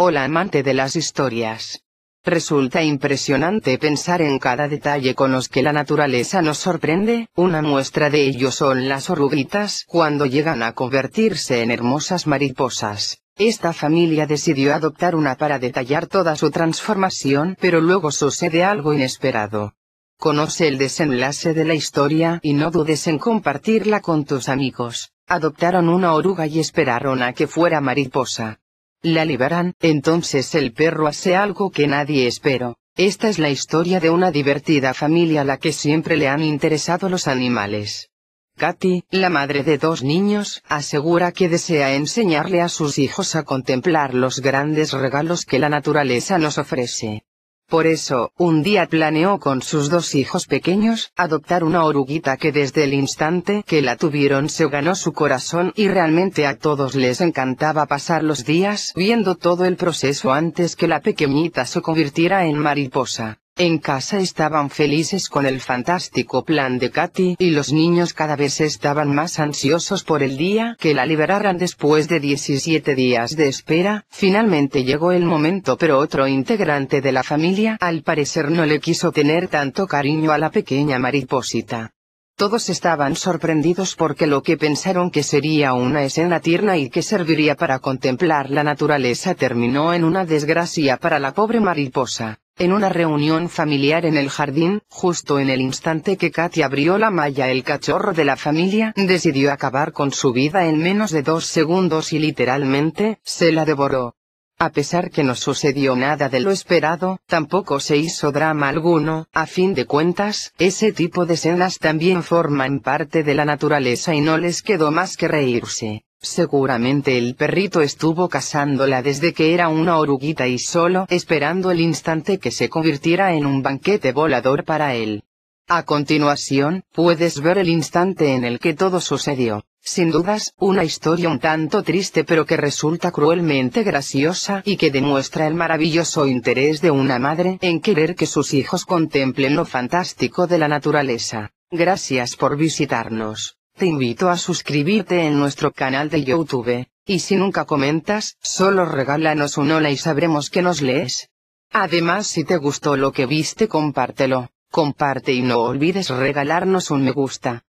Hola amante de las historias. Resulta impresionante pensar en cada detalle con los que la naturaleza nos sorprende, una muestra de ello son las oruguitas cuando llegan a convertirse en hermosas mariposas. Esta familia decidió adoptar una para detallar toda su transformación pero luego sucede algo inesperado. Conoce el desenlace de la historia y no dudes en compartirla con tus amigos. Adoptaron una oruga y esperaron a que fuera mariposa. La liberan, entonces el perro hace algo que nadie esperó. Esta es la historia de una divertida familia a la que siempre le han interesado los animales. Katy, la madre de dos niños, asegura que desea enseñarle a sus hijos a contemplar los grandes regalos que la naturaleza nos ofrece. Por eso, un día planeó con sus dos hijos pequeños, adoptar una oruguita que desde el instante que la tuvieron se ganó su corazón y realmente a todos les encantaba pasar los días viendo todo el proceso antes que la pequeñita se convirtiera en mariposa. En casa estaban felices con el fantástico plan de Katy y los niños cada vez estaban más ansiosos por el día que la liberaran después de 17 días de espera, finalmente llegó el momento pero otro integrante de la familia al parecer no le quiso tener tanto cariño a la pequeña mariposita. Todos estaban sorprendidos porque lo que pensaron que sería una escena tierna y que serviría para contemplar la naturaleza terminó en una desgracia para la pobre mariposa en una reunión familiar en el jardín, justo en el instante que Katy abrió la malla el cachorro de la familia, decidió acabar con su vida en menos de dos segundos y literalmente, se la devoró. A pesar que no sucedió nada de lo esperado, tampoco se hizo drama alguno, a fin de cuentas, ese tipo de escenas también forman parte de la naturaleza y no les quedó más que reírse. Seguramente el perrito estuvo cazándola desde que era una oruguita y solo esperando el instante que se convirtiera en un banquete volador para él. A continuación, puedes ver el instante en el que todo sucedió. Sin dudas, una historia un tanto triste pero que resulta cruelmente graciosa y que demuestra el maravilloso interés de una madre en querer que sus hijos contemplen lo fantástico de la naturaleza. Gracias por visitarnos. Te invito a suscribirte en nuestro canal de YouTube, y si nunca comentas, solo regálanos un hola y sabremos que nos lees. Además si te gustó lo que viste compártelo, comparte y no olvides regalarnos un me gusta.